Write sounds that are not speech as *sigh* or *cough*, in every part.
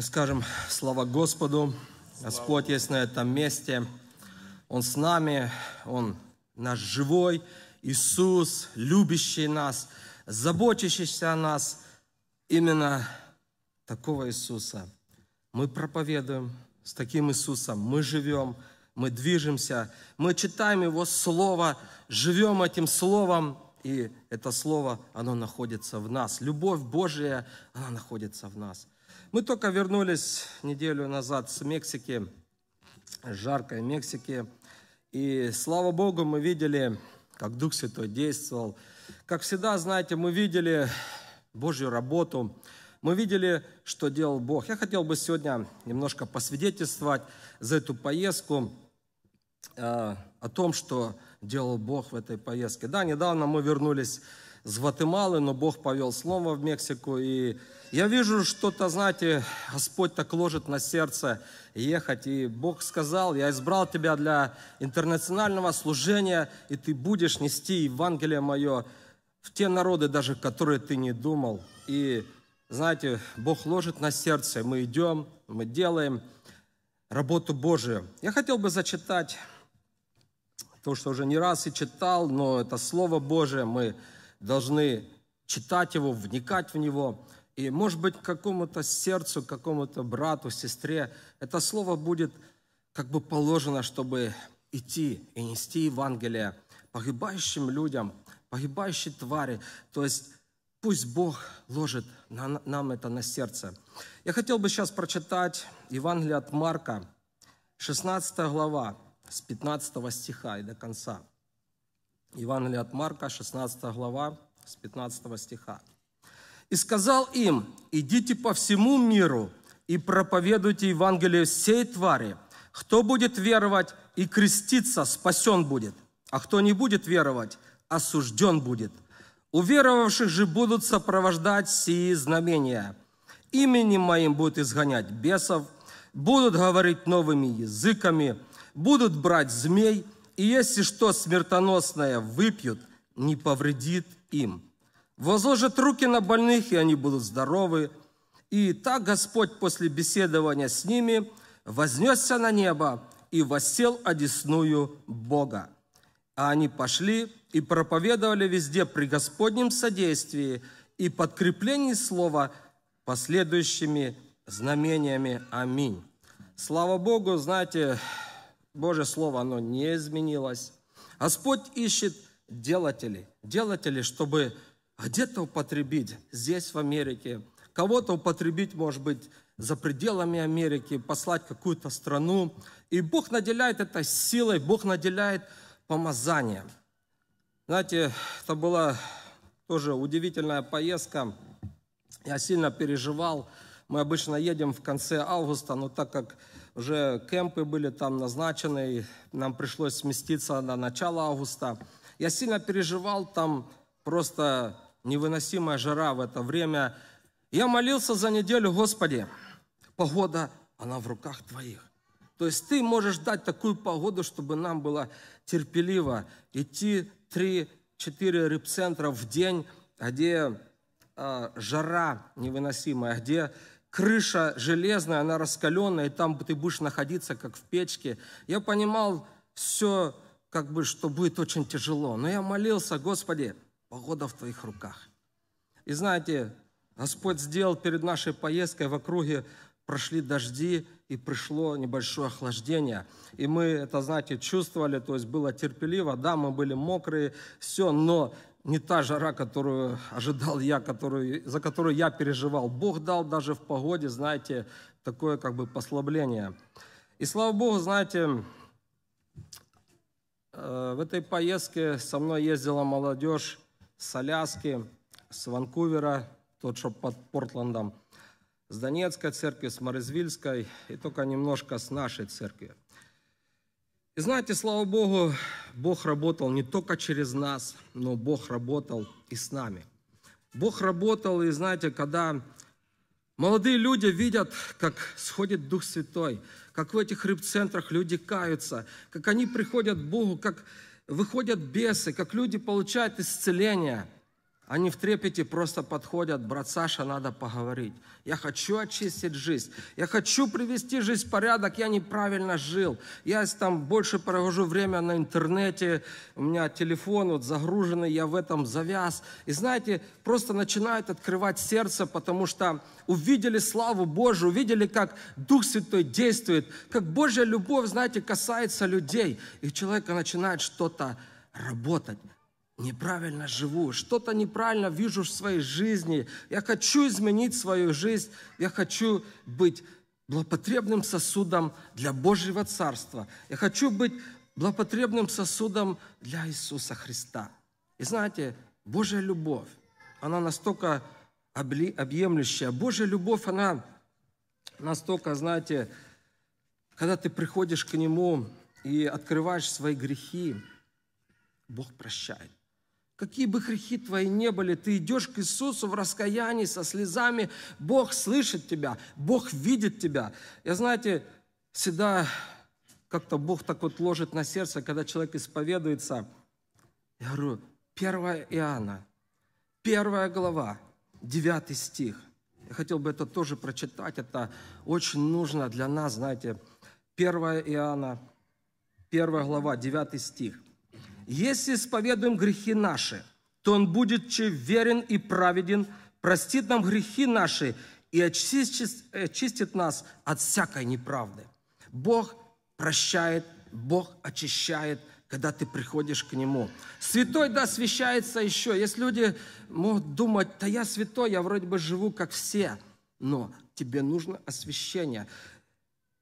скажем слава Господу. Слава Господь есть на этом месте. Он с нами, Он наш живой, Иисус, любящий нас, заботящийся о нас. Именно такого Иисуса мы проповедуем, с таким Иисусом мы живем, мы движемся, мы читаем Его Слово, живем этим Словом, и это Слово, оно находится в нас. Любовь Божия, она находится в нас – мы только вернулись неделю назад с Мексики, с жаркой Мексики. И слава Богу, мы видели, как Дух Святой действовал. Как всегда, знаете, мы видели Божью работу, мы видели, что делал Бог. Я хотел бы сегодня немножко посвидетельствовать за эту поездку, э, о том, что делал Бог в этой поездке. Да, недавно мы вернулись с Гватемалы, но Бог повел снова в Мексику. И я вижу, что-то, знаете, Господь так ложит на сердце ехать. И Бог сказал, я избрал тебя для интернационального служения, и ты будешь нести Евангелие мое в те народы, даже которые ты не думал. И, знаете, Бог ложит на сердце, мы идем, мы делаем работу Божию. Я хотел бы зачитать то, что уже не раз и читал, но это Слово Божие, мы должны читать его, вникать в него. И, может быть, какому-то сердцу, какому-то брату, сестре это слово будет как бы положено, чтобы идти и нести Евангелие погибающим людям, погибающей твари. То есть пусть Бог ложит на, нам это на сердце. Я хотел бы сейчас прочитать Евангелие от Марка, 16 глава, с 15 стиха и до конца. Евангелие от Марка, 16 глава, с 15 стиха. «И сказал им, идите по всему миру и проповедуйте Евангелие всей твари. Кто будет веровать и креститься, спасен будет, а кто не будет веровать, осужден будет. Уверовавших же будут сопровождать сии знамения. Именем моим будут изгонять бесов, будут говорить новыми языками, будут брать змей – и если что смертоносное выпьют, не повредит им. Возложат руки на больных, и они будут здоровы. И так Господь после беседования с ними вознесся на небо и воссел одесную Бога. А они пошли и проповедовали везде при Господнем содействии и подкреплении слова последующими знамениями. Аминь. Слава Богу, знаете, Божье Слово, оно не изменилось. Господь ищет делателей, делателей, чтобы где-то употребить здесь, в Америке, кого-то употребить, может быть, за пределами Америки, послать какую-то страну. И Бог наделяет это силой, Бог наделяет помазанием. Знаете, это была тоже удивительная поездка. Я сильно переживал. Мы обычно едем в конце августа, но так как уже кемпы были там назначены, и нам пришлось сместиться на начало августа. Я сильно переживал, там просто невыносимая жара в это время. Я молился за неделю, Господи, погода, она в руках Твоих. То есть Ты можешь дать такую погоду, чтобы нам было терпеливо идти 3-4 репцентра в день, где э, жара невыносимая, где крыша железная, она раскаленная, и там ты будешь находиться, как в печке. Я понимал все, как бы, что будет очень тяжело. Но я молился, Господи, погода в Твоих руках. И знаете, Господь сделал перед нашей поездкой в округе, прошли дожди, и пришло небольшое охлаждение. И мы это, знаете, чувствовали, то есть было терпеливо, да, мы были мокрые, все, но не та жара, которую ожидал я, которую, за которую я переживал. Бог дал даже в погоде, знаете, такое как бы послабление. И слава Богу, знаете, э, в этой поездке со мной ездила молодежь с Аляски, с Ванкувера, тот, что под Портландом, с Донецкой церкви, с Морезвильской и только немножко с нашей церкви. И знаете, слава Богу, Бог работал не только через нас, но Бог работал и с нами. Бог работал, и знаете, когда молодые люди видят, как сходит Дух Святой, как в этих рыбцентрах люди каются, как они приходят к Богу, как выходят бесы, как люди получают исцеление – они в трепете просто подходят, брат Саша, надо поговорить. Я хочу очистить жизнь. Я хочу привести жизнь в порядок. Я неправильно жил. Я там больше провожу время на интернете. У меня телефон вот загруженный, я в этом завяз. И знаете, просто начинают открывать сердце, потому что увидели славу Божию, увидели, как Дух Святой действует, как Божья любовь, знаете, касается людей. И человека начинает что-то работать неправильно живу, что-то неправильно вижу в своей жизни, я хочу изменить свою жизнь, я хочу быть благопотребным сосудом для Божьего Царства, я хочу быть благопотребным сосудом для Иисуса Христа. И знаете, Божья любовь, она настолько объемлющая, Божья любовь, она настолько, знаете, когда ты приходишь к Нему и открываешь свои грехи, Бог прощает. Какие бы грехи твои не были, ты идешь к Иисусу в раскаянии со слезами, Бог слышит тебя, Бог видит тебя. Я, знаете, всегда как-то Бог так вот ложит на сердце, когда человек исповедуется. Я говорю, 1 Иоанна, 1 глава, 9 стих. Я хотел бы это тоже прочитать, это очень нужно для нас, знаете. 1 Иоанна, 1 глава, 9 стих – если исповедуем грехи наши, то Он будет верен и праведен, простит нам грехи наши и очистит, нас от всякой неправды. Бог прощает, Бог очищает, когда ты приходишь к Нему. Святой, да, освящается еще. Есть люди могут думать, да я святой, я вроде бы живу как все, но тебе нужно освящение.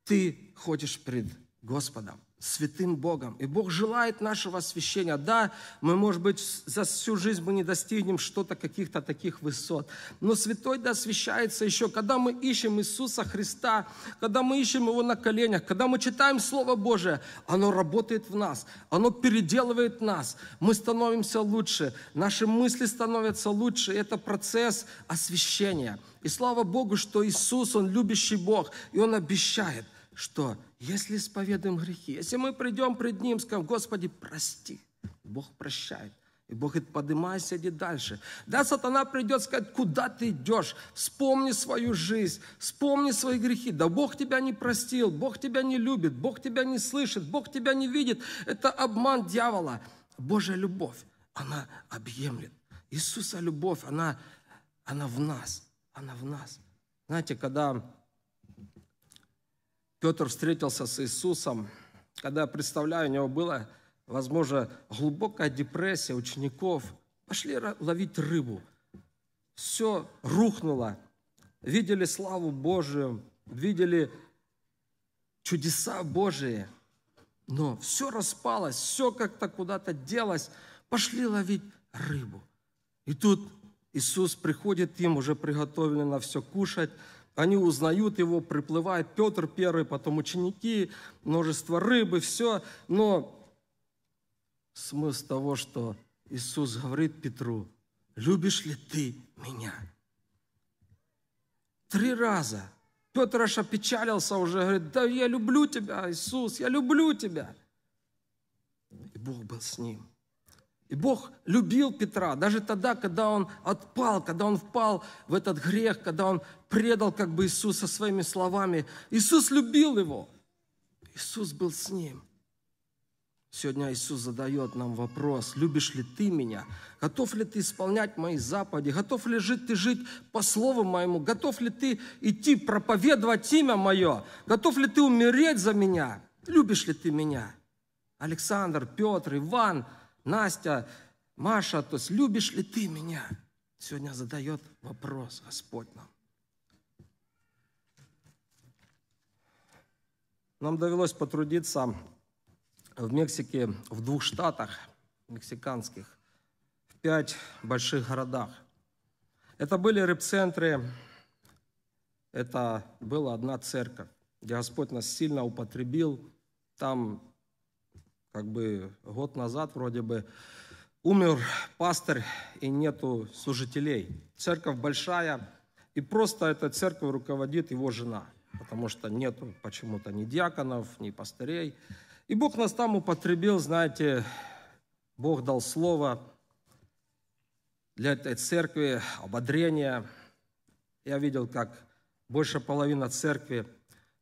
Ты ходишь пред Господом святым Богом. И Бог желает нашего освящения. Да, мы, может быть, за всю жизнь мы не достигнем что-то, каких-то таких высот. Но святой да освящается еще, когда мы ищем Иисуса Христа, когда мы ищем Его на коленях, когда мы читаем Слово Божие, оно работает в нас, оно переделывает нас. Мы становимся лучше, наши мысли становятся лучше. Это процесс освящения. И слава Богу, что Иисус, Он любящий Бог, и Он обещает – что если исповедуем грехи, если мы придем пред Ним, скажем, Господи, прости, Бог прощает. И Бог говорит, поднимайся, иди дальше. Да, сатана придет сказать, куда ты идешь? Вспомни свою жизнь, вспомни свои грехи. Да Бог тебя не простил, Бог тебя не любит, Бог тебя не слышит, Бог тебя не видит. Это обман дьявола. Божья любовь, она объемлет. Иисуса любовь, она, она в нас, она в нас. Знаете, когда Петр встретился с Иисусом, когда представляю, у него была, возможно, глубокая депрессия учеников. Пошли ловить рыбу. Все рухнуло. Видели славу Божию, видели чудеса Божии. Но все распалось, все как-то куда-то делось. Пошли ловить рыбу. И тут Иисус приходит, им уже приготовлено все кушать. Они узнают его, приплывает Петр первый, потом ученики, множество рыбы, все. Но смысл того, что Иисус говорит Петру, любишь ли ты меня? Три раза. Петр аж опечалился уже, говорит, да я люблю тебя, Иисус, я люблю тебя. И Бог был с ним. И Бог любил Петра даже тогда, когда он отпал, когда он впал в этот грех, когда он предал как бы Иисуса своими словами. Иисус любил его. Иисус был с ним. Сегодня Иисус задает нам вопрос, любишь ли ты меня? Готов ли ты исполнять мои заповеди? Готов ли жить ты жить по слову моему? Готов ли ты идти проповедовать имя мое? Готов ли ты умереть за меня? Любишь ли ты меня? Александр, Петр, Иван – Настя, Маша, то есть любишь ли ты меня? Сегодня задает вопрос Господь нам. Нам довелось потрудиться в Мексике в двух штатах мексиканских, в пять больших городах. Это были репцентры, это была одна церковь, где Господь нас сильно употребил. Там как бы год назад вроде бы умер пастор и нету служителей. Церковь большая, и просто эта церковь руководит его жена, потому что нету почему-то ни диаконов, ни пастырей. И Бог нас там употребил, знаете, Бог дал слово для этой церкви, ободрение. Я видел, как больше половины церкви –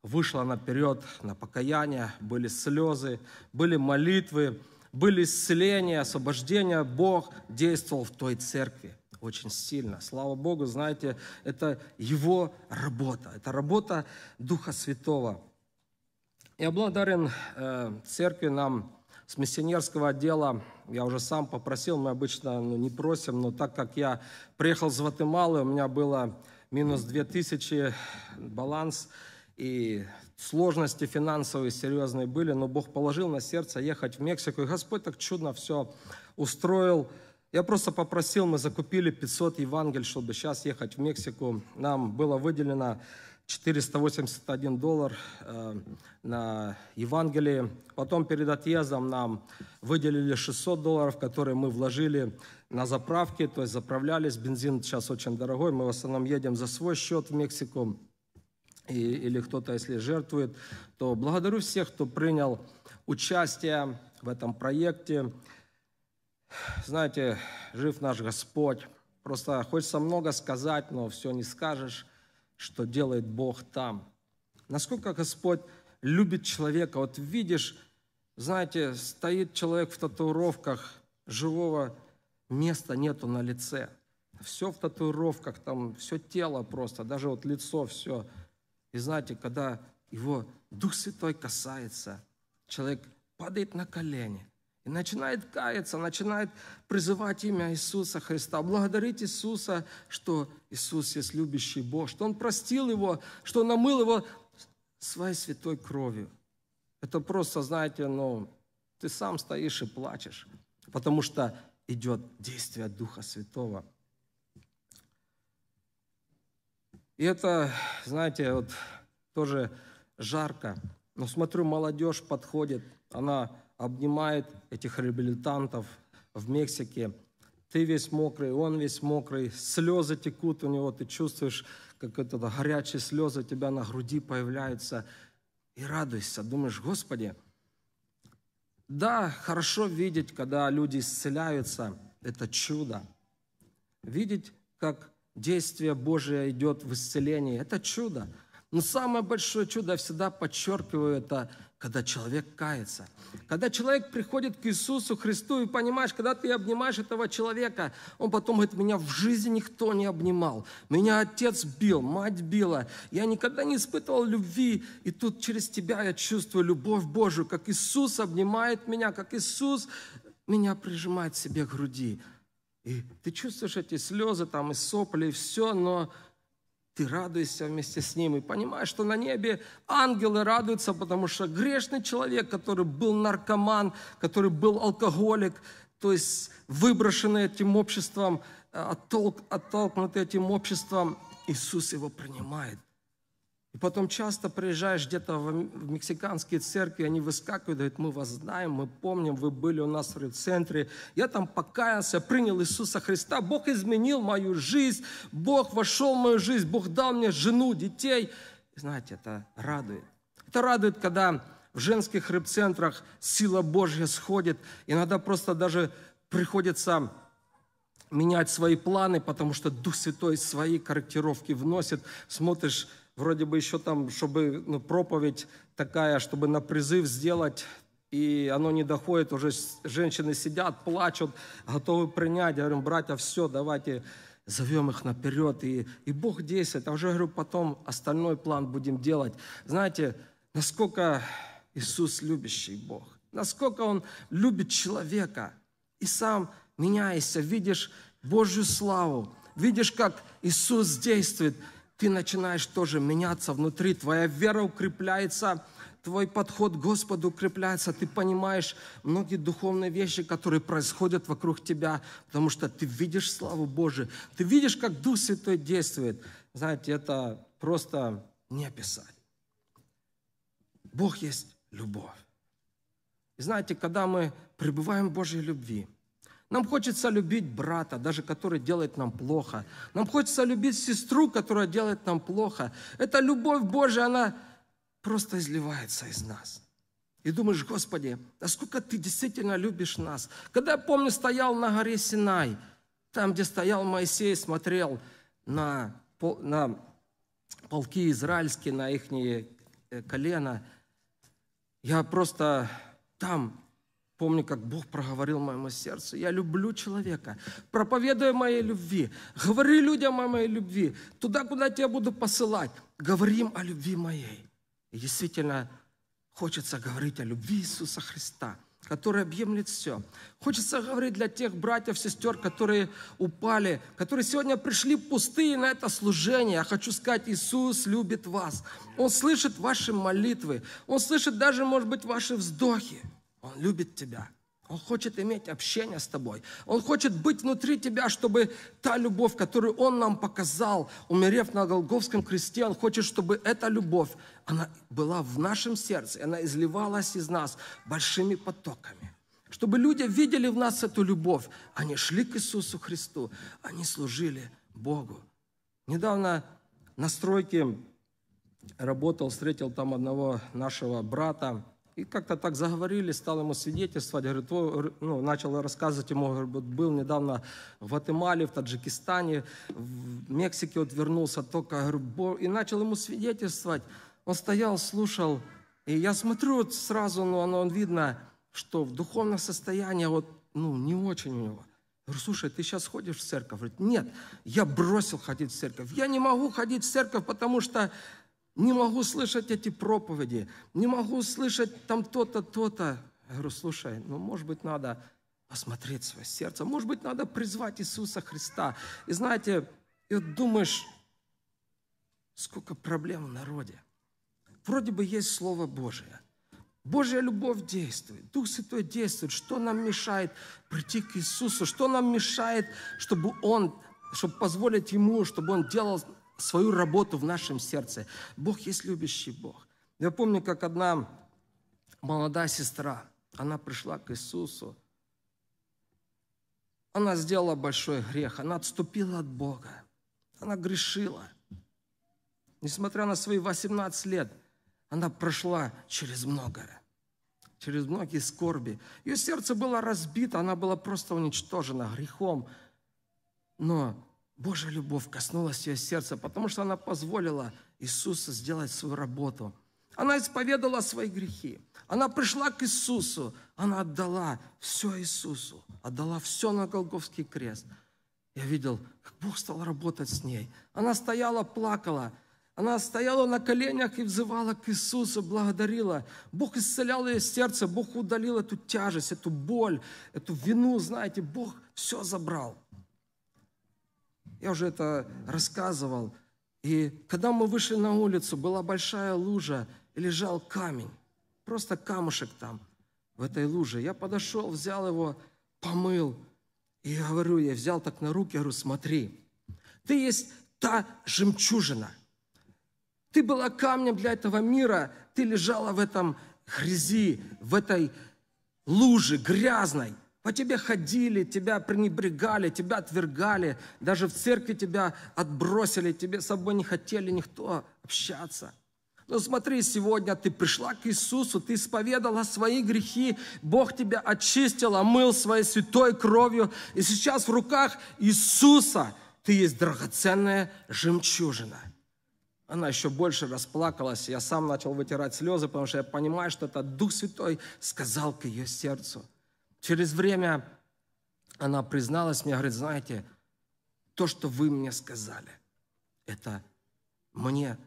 вышла наперед на покаяние, были слезы, были молитвы, были исцеления, освобождения. Бог действовал в той церкви очень сильно. Слава Богу, знаете, это Его работа, это работа Духа Святого. Я благодарен э, церкви нам с миссионерского отдела. Я уже сам попросил, мы обычно ну, не просим, но так как я приехал с Гватемалы, у меня было минус 2000 баланс, и сложности финансовые серьезные были, но Бог положил на сердце ехать в Мексику, и Господь так чудно все устроил. Я просто попросил, мы закупили 500 Евангель, чтобы сейчас ехать в Мексику. Нам было выделено 481 доллар э, на Евангелие. Потом перед отъездом нам выделили 600 долларов, которые мы вложили на заправки, то есть заправлялись. Бензин сейчас очень дорогой, мы в основном едем за свой счет в Мексику или кто-то, если жертвует, то благодарю всех, кто принял участие в этом проекте. Знаете, жив наш Господь. Просто хочется много сказать, но все не скажешь, что делает Бог там. Насколько Господь любит человека. Вот видишь, знаете, стоит человек в татуировках, живого места нету на лице. Все в татуировках, там все тело просто, даже вот лицо все – и знаете, когда его Дух Святой касается, человек падает на колени и начинает каяться, начинает призывать имя Иисуса Христа, благодарить Иисуса, что Иисус есть любящий Бог, что Он простил его, что Он намыл его своей святой кровью. Это просто, знаете, ну, ты сам стоишь и плачешь, потому что идет действие Духа Святого – И это, знаете, вот тоже жарко. Но смотрю, молодежь подходит, она обнимает этих реабилитантов в Мексике. Ты весь мокрый, он весь мокрый, слезы текут у него, ты чувствуешь, как это горячие слезы у тебя на груди появляются. И радуешься, думаешь, Господи, да, хорошо видеть, когда люди исцеляются, это чудо. Видеть, как действие Божие идет в исцелении. Это чудо. Но самое большое чудо, я всегда подчеркиваю, это когда человек кается. Когда человек приходит к Иисусу Христу и понимаешь, когда ты обнимаешь этого человека, он потом говорит, меня в жизни никто не обнимал. Меня отец бил, мать била. Я никогда не испытывал любви. И тут через тебя я чувствую любовь Божию, как Иисус обнимает меня, как Иисус меня прижимает к себе к груди. И ты чувствуешь эти слезы там и сопли, и все, но ты радуешься вместе с ним и понимаешь, что на небе ангелы радуются, потому что грешный человек, который был наркоман, который был алкоголик, то есть выброшенный этим обществом, э, оттолк, оттолкнутый этим обществом, Иисус его принимает. И потом часто приезжаешь где-то в мексиканские церкви, они выскакивают, говорят, мы вас знаем, мы помним, вы были у нас в центре. Я там покаялся, принял Иисуса Христа, Бог изменил мою жизнь, Бог вошел в мою жизнь, Бог дал мне жену, детей. И знаете, это радует. Это радует, когда в женских рыбцентрах сила Божья сходит. Иногда просто даже приходится менять свои планы, потому что Дух Святой свои корректировки вносит. Смотришь вроде бы еще там, чтобы ну, проповедь такая, чтобы на призыв сделать, и оно не доходит, уже женщины сидят, плачут, готовы принять. Я говорю, братья, все, давайте зовем их наперед, и, и Бог действует. А уже, говорю, потом остальной план будем делать. Знаете, насколько Иисус любящий Бог, насколько Он любит человека, и сам меняешься, видишь Божью славу, видишь, как Иисус действует – ты начинаешь тоже меняться внутри, твоя вера укрепляется, твой подход к Господу укрепляется, ты понимаешь многие духовные вещи, которые происходят вокруг тебя, потому что ты видишь славу Божию, ты видишь, как Дух Святой действует. Знаете, это просто не описать. Бог есть любовь. И знаете, когда мы пребываем в Божьей любви – нам хочется любить брата, даже который делает нам плохо. Нам хочется любить сестру, которая делает нам плохо. Эта любовь Божия, она просто изливается из нас. И думаешь, Господи, насколько Ты действительно любишь нас. Когда я помню, стоял на горе Синай, там, где стоял Моисей, смотрел на, на полки израильские, на их э, колено, я просто там Помню, как Бог проговорил моему сердцу. Я люблю человека. Проповедуй моей любви. Говори людям о моей любви. Туда, куда тебя буду посылать. Говорим о любви моей. И действительно, хочется говорить о любви Иисуса Христа, который объемлет все. Хочется говорить для тех братьев, сестер, которые упали, которые сегодня пришли пустые на это служение. Я хочу сказать, Иисус любит вас. Он слышит ваши молитвы. Он слышит даже, может быть, ваши вздохи. Он любит тебя. Он хочет иметь общение с тобой. Он хочет быть внутри тебя, чтобы та любовь, которую Он нам показал, умерев на Голговском кресте, Он хочет, чтобы эта любовь, она была в нашем сердце, она изливалась из нас большими потоками. Чтобы люди видели в нас эту любовь. Они шли к Иисусу Христу, они служили Богу. Недавно на стройке работал, встретил там одного нашего брата, и как-то так заговорили, стал ему свидетельствовать, говорит, твой, ну, начал рассказывать ему, говорит, был недавно в Гватемале, в Таджикистане, в Мексике вот вернулся только, говорю, и начал ему свидетельствовать. Он стоял, слушал, и я смотрю вот сразу, ну, оно он видно, что в духовном состоянии вот, ну, не очень у него. Я говорю, слушай, ты сейчас ходишь в церковь? Говорит, нет, я бросил ходить в церковь. Я не могу ходить в церковь, потому что не могу слышать эти проповеди, не могу слышать там то-то, то-то. Я говорю, слушай, ну, может быть, надо посмотреть свое сердце, может быть, надо призвать Иисуса Христа. И знаете, и вот думаешь, сколько проблем в народе. Вроде бы есть Слово Божие. Божья любовь действует, Дух Святой действует. Что нам мешает прийти к Иисусу? Что нам мешает, чтобы Он, чтобы позволить Ему, чтобы Он делал свою работу в нашем сердце. Бог есть любящий Бог. Я помню, как одна молодая сестра, она пришла к Иисусу. Она сделала большой грех, она отступила от Бога. Она грешила. Несмотря на свои 18 лет, она прошла через многое через многие скорби. Ее сердце было разбито, она была просто уничтожена грехом. Но Божья любовь коснулась ее сердца, потому что она позволила Иисусу сделать свою работу. Она исповедала свои грехи. Она пришла к Иисусу. Она отдала все Иисусу. Отдала все на Голговский крест. Я видел, как Бог стал работать с ней. Она стояла, плакала. Она стояла на коленях и взывала к Иисусу, благодарила. Бог исцелял ее сердце, Бог удалил эту тяжесть, эту боль, эту вину, знаете, Бог все забрал. Я уже это рассказывал. И когда мы вышли на улицу, была большая лужа, и лежал камень. Просто камушек там, в этой луже. Я подошел, взял его, помыл. И говорю, я взял так на руки, я говорю, смотри, ты есть та жемчужина. Ты была камнем для этого мира, ты лежала в этом грязи, в этой луже грязной. По тебе ходили, тебя пренебрегали, тебя отвергали, даже в церкви тебя отбросили, тебе с собой не хотели никто общаться. Но ну, смотри, сегодня ты пришла к Иисусу, ты исповедала свои грехи, Бог тебя очистил, омыл своей святой кровью, и сейчас в руках Иисуса ты есть драгоценная жемчужина. Она еще больше расплакалась, я сам начал вытирать слезы, потому что я понимаю, что это Дух Святой сказал к ее сердцу – Через время она призналась мне, говорит, знаете, то, что вы мне сказали, это мне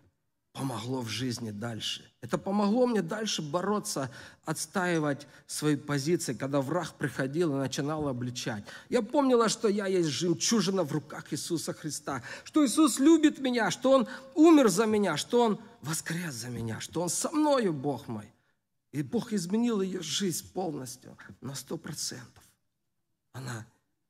помогло в жизни дальше. Это помогло мне дальше бороться, отстаивать свои позиции, когда враг приходил и начинал обличать. Я помнила, что я есть жемчужина в руках Иисуса Христа, что Иисус любит меня, что Он умер за меня, что Он воскрес за меня, что Он со мною, Бог мой. И Бог изменил ее жизнь полностью на сто процентов. Она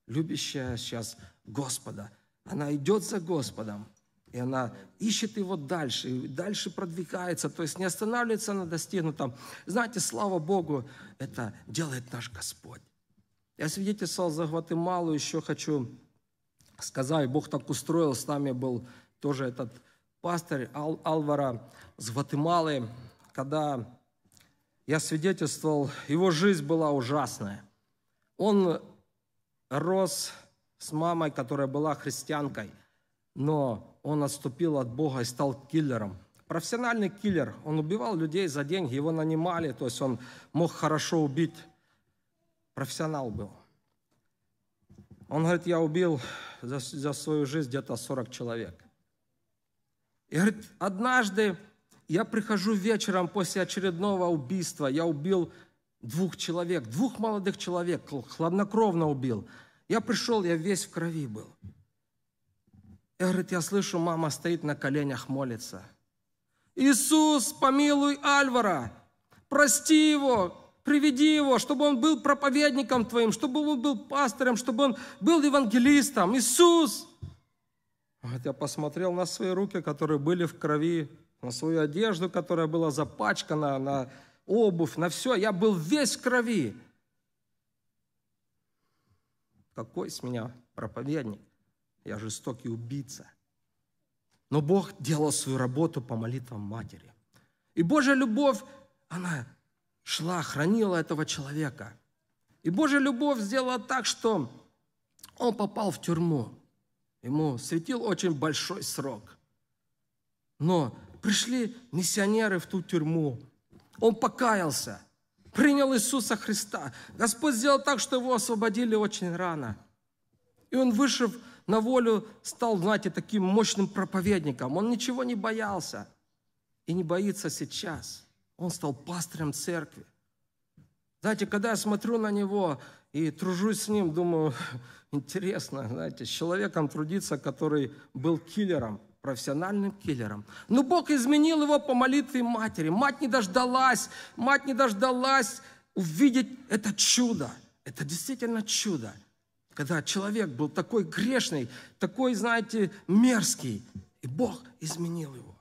любящая сейчас Господа. Она идет за Господом. И она ищет его дальше, и дальше продвигается, то есть не останавливается на достигнутом. Знаете, слава Богу, это делает наш Господь. Я свидетельствовал за Гватемалу, еще хочу сказать, Бог так устроил, с нами был тоже этот пастор Ал Алвара с Гватемалы, когда я свидетельствовал, его жизнь была ужасная. Он рос с мамой, которая была христианкой, но он отступил от Бога и стал киллером. Профессиональный киллер, он убивал людей за деньги, его нанимали, то есть он мог хорошо убить. Профессионал был. Он говорит, я убил за, за свою жизнь где-то 40 человек. И говорит, однажды я прихожу вечером после очередного убийства. Я убил двух человек, двух молодых человек, хладнокровно убил. Я пришел, я весь в крови был. Я, говорит, я слышу, мама стоит на коленях, молится. Иисус, помилуй Альвара, прости его, приведи его, чтобы он был проповедником твоим, чтобы он был пастором, чтобы он был евангелистом. Иисус! Вот я посмотрел на свои руки, которые были в крови, на свою одежду, которая была запачкана, на обувь, на все. Я был весь в крови. Какой с меня проповедник? Я жестокий убийца. Но Бог делал свою работу по молитвам матери. И Божья любовь, она шла, хранила этого человека. И Божья любовь сделала так, что он попал в тюрьму. Ему светил очень большой срок. Но пришли миссионеры в ту тюрьму. Он покаялся, принял Иисуса Христа. Господь сделал так, что его освободили очень рано. И он, вышел на волю, стал, знаете, таким мощным проповедником. Он ничего не боялся и не боится сейчас. Он стал пастором церкви. Знаете, когда я смотрю на него и тружусь с ним, думаю, *laughs* интересно, знаете, с человеком трудиться, который был киллером – профессиональным киллером. Но Бог изменил его по молитве матери. Мать не дождалась, мать не дождалась увидеть это чудо. Это действительно чудо. Когда человек был такой грешный, такой, знаете, мерзкий, и Бог изменил его.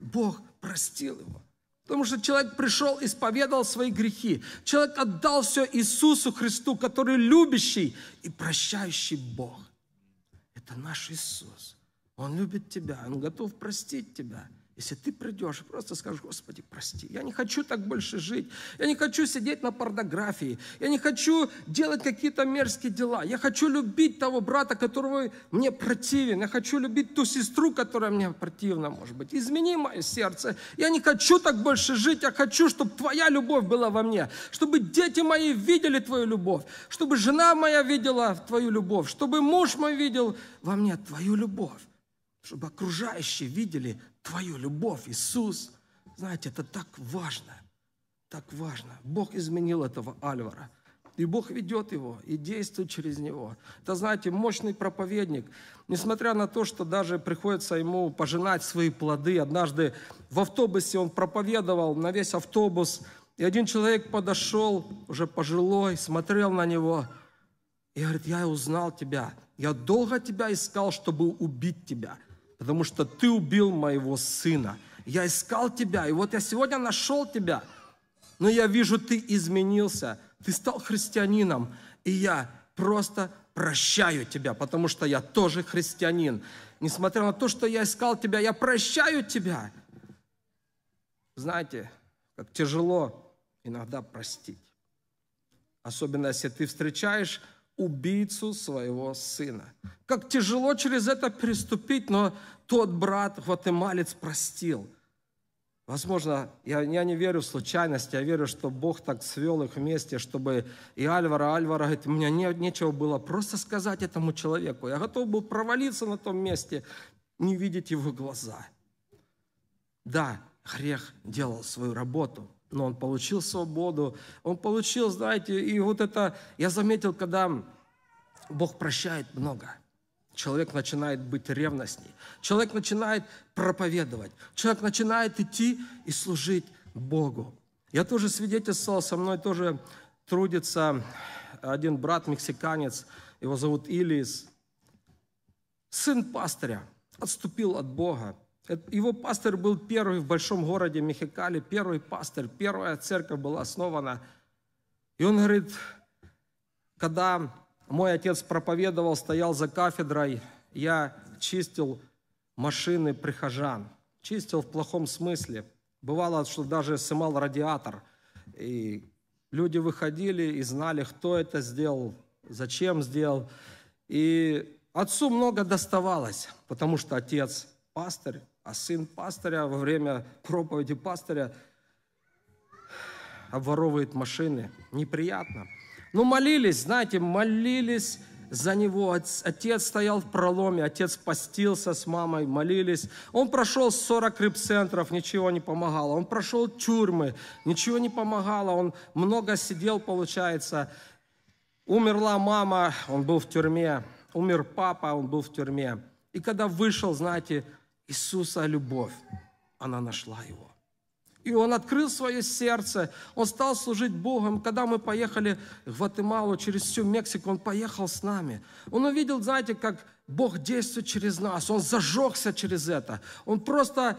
Бог простил его. Потому что человек пришел, исповедал свои грехи. Человек отдал все Иисусу Христу, который любящий и прощающий Бог. Это наш Иисус – он любит тебя, Он готов простить тебя. Если ты придешь и просто скажешь, Господи, прости, я не хочу так больше жить, я не хочу сидеть на порнографии, я не хочу делать какие-то мерзкие дела, я хочу любить того брата, которого мне противен, я хочу любить ту сестру, которая мне противна, может быть, измени мое сердце, я не хочу так больше жить, я хочу, чтобы Твоя любовь была во мне, чтобы дети мои видели Твою любовь, чтобы жена моя видела Твою любовь, чтобы муж мой видел во мне Твою любовь чтобы окружающие видели Твою любовь, Иисус. Знаете, это так важно, так важно. Бог изменил этого Альвара. И Бог ведет его и действует через него. Это, знаете, мощный проповедник. Несмотря на то, что даже приходится ему пожинать свои плоды. Однажды в автобусе он проповедовал на весь автобус. И один человек подошел, уже пожилой, смотрел на него. И говорит, я узнал тебя. Я долго тебя искал, чтобы убить тебя потому что ты убил моего сына. Я искал тебя, и вот я сегодня нашел тебя. Но я вижу, ты изменился, ты стал христианином, и я просто прощаю тебя, потому что я тоже христианин. Несмотря на то, что я искал тебя, я прощаю тебя. Знаете, как тяжело иногда простить. Особенно, если ты встречаешь убийцу своего сына. Как тяжело через это переступить, но тот брат гватемалец простил. Возможно, я, я не верю в случайность, я верю, что Бог так свел их вместе, чтобы и Альвара, Альвара говорит, меня не, нечего было просто сказать этому человеку. Я готов был провалиться на том месте, не видеть его глаза. Да, грех делал свою работу, но он получил свободу, он получил, знаете, и вот это, я заметил, когда Бог прощает много – Человек начинает быть ревностней. Человек начинает проповедовать. Человек начинает идти и служить Богу. Я тоже свидетельствовал, со мной тоже трудится один брат мексиканец, его зовут Илис, сын пастыря, отступил от Бога. Э, его пастырь был первый в большом городе Мехикали, первый пастырь, первая церковь была основана. И он говорит, когда мой отец проповедовал, стоял за кафедрой. Я чистил машины прихожан. Чистил в плохом смысле. Бывало, что даже сымал радиатор. И люди выходили и знали, кто это сделал, зачем сделал. И отцу много доставалось, потому что отец пастырь, а сын пастыря во время проповеди пастыря обворовывает машины. Неприятно. Ну, молились, знаете, молились за него. Отец стоял в проломе, отец постился с мамой, молились. Он прошел 40 рыбцентров, ничего не помогало. Он прошел тюрьмы, ничего не помогало. Он много сидел, получается. Умерла мама, он был в тюрьме. Умер папа, он был в тюрьме. И когда вышел, знаете, Иисуса любовь, она нашла его. И он открыл свое сердце, он стал служить Богом. Когда мы поехали в Гватемалу, через всю Мексику, он поехал с нами. Он увидел, знаете, как Бог действует через нас, он зажегся через это. Он просто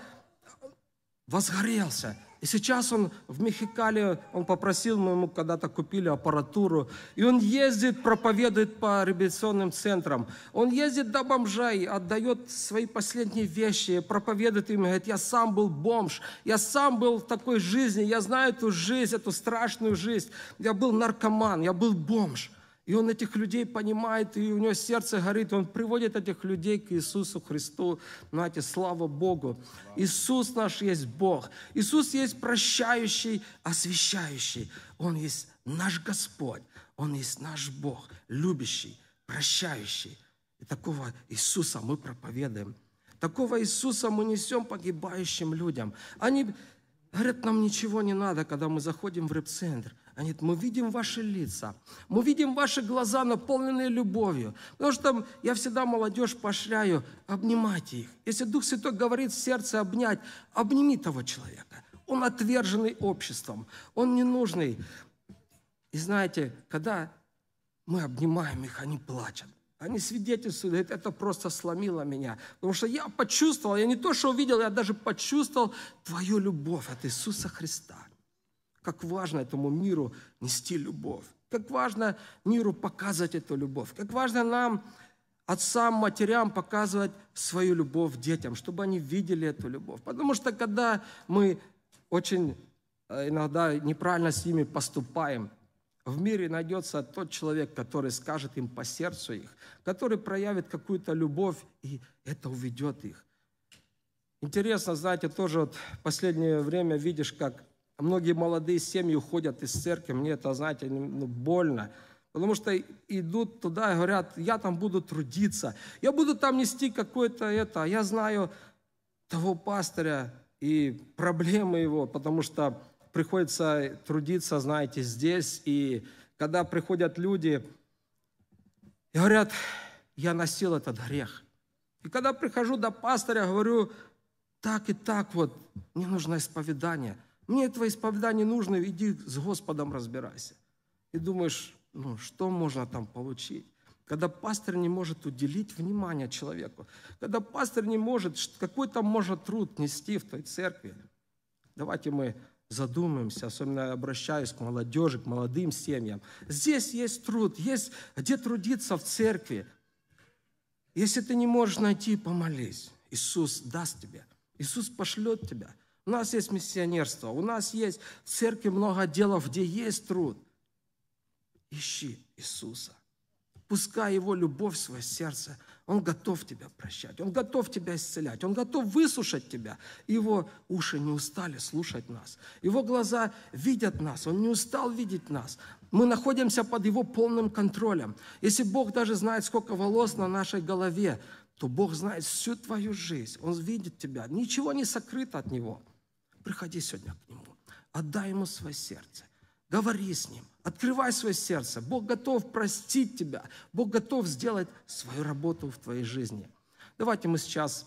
возгорелся. И сейчас он в Мехикале, он попросил, мы ему когда-то купили аппаратуру, и он ездит, проповедует по реабилитационным центрам. Он ездит до бомжей, отдает свои последние вещи, проповедует им, говорит, я сам был бомж, я сам был в такой жизни, я знаю эту жизнь, эту страшную жизнь. Я был наркоман, я был бомж. И он этих людей понимает, и у него сердце горит. Он приводит этих людей к Иисусу Христу. Знаете, слава Богу. Иисус наш есть Бог. Иисус есть прощающий, освящающий. Он есть наш Господь. Он есть наш Бог, любящий, прощающий. И такого Иисуса мы проповедуем. Такого Иисуса мы несем погибающим людям. Они говорят, нам ничего не надо, когда мы заходим в репцентр. центр они говорят, мы видим ваши лица, мы видим ваши глаза, наполненные любовью. Потому что я всегда молодежь пошляю обнимайте их. Если Дух Святой говорит в сердце обнять, обними того человека. Он отверженный обществом, он ненужный. И знаете, когда мы обнимаем их, они плачут. Они свидетельствуют, это просто сломило меня. Потому что я почувствовал, я не то, что увидел, я даже почувствовал Твою любовь от Иисуса Христа. Как важно этому миру нести любовь. Как важно миру показывать эту любовь. Как важно нам, отцам, матерям, показывать свою любовь детям, чтобы они видели эту любовь. Потому что когда мы очень э, иногда неправильно с ними поступаем, в мире найдется тот человек, который скажет им по сердцу их, который проявит какую-то любовь, и это уведет их. Интересно, знаете, тоже вот последнее время видишь, как Многие молодые семьи уходят из церкви, мне это, знаете, ну, ну, больно. Потому что идут туда и говорят, я там буду трудиться, я буду там нести какое-то это. Я знаю того пастыря и проблемы его, потому что приходится трудиться, знаете, здесь. И когда приходят люди и говорят, я носил этот грех. И когда прихожу до пастыря, говорю, так и так вот, мне нужно исповедание. Мне твое исповедание нужно, иди с Господом разбирайся. И думаешь, ну что можно там получить? Когда пастор не может уделить внимание человеку, когда пастор не может, какой там может труд нести в той церкви. Давайте мы задумаемся, особенно обращаюсь к молодежи, к молодым семьям. Здесь есть труд, есть где трудиться в церкви. Если ты не можешь найти, помолись. Иисус даст тебе. Иисус пошлет тебя. У нас есть миссионерство, у нас есть в церкви много делов, где есть труд. Ищи Иисуса. Пускай Его любовь в свое сердце. Он готов тебя прощать, Он готов тебя исцелять, Он готов выслушать тебя. Его уши не устали слушать нас. Его глаза видят нас, Он не устал видеть нас. Мы находимся под Его полным контролем. Если Бог даже знает, сколько волос на нашей голове, то Бог знает всю твою жизнь. Он видит тебя. Ничего не сокрыто от Него приходи сегодня к Нему, отдай Ему свое сердце, говори с Ним, открывай свое сердце. Бог готов простить тебя, Бог готов сделать свою работу в твоей жизни. Давайте мы сейчас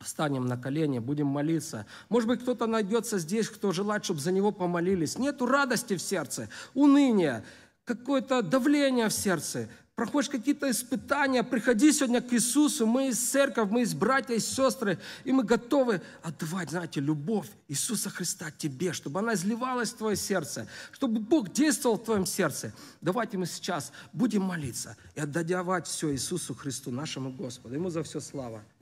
встанем на колени, будем молиться. Может быть, кто-то найдется здесь, кто желает, чтобы за него помолились. Нету радости в сердце, уныния, какое-то давление в сердце проходишь какие-то испытания, приходи сегодня к Иисусу, мы из церковь, мы из братья, из сестры, и мы готовы отдавать, знаете, любовь Иисуса Христа тебе, чтобы она изливалась в твое сердце, чтобы Бог действовал в твоем сердце. Давайте мы сейчас будем молиться и отдавать все Иисусу Христу, нашему Господу. Ему за все слава.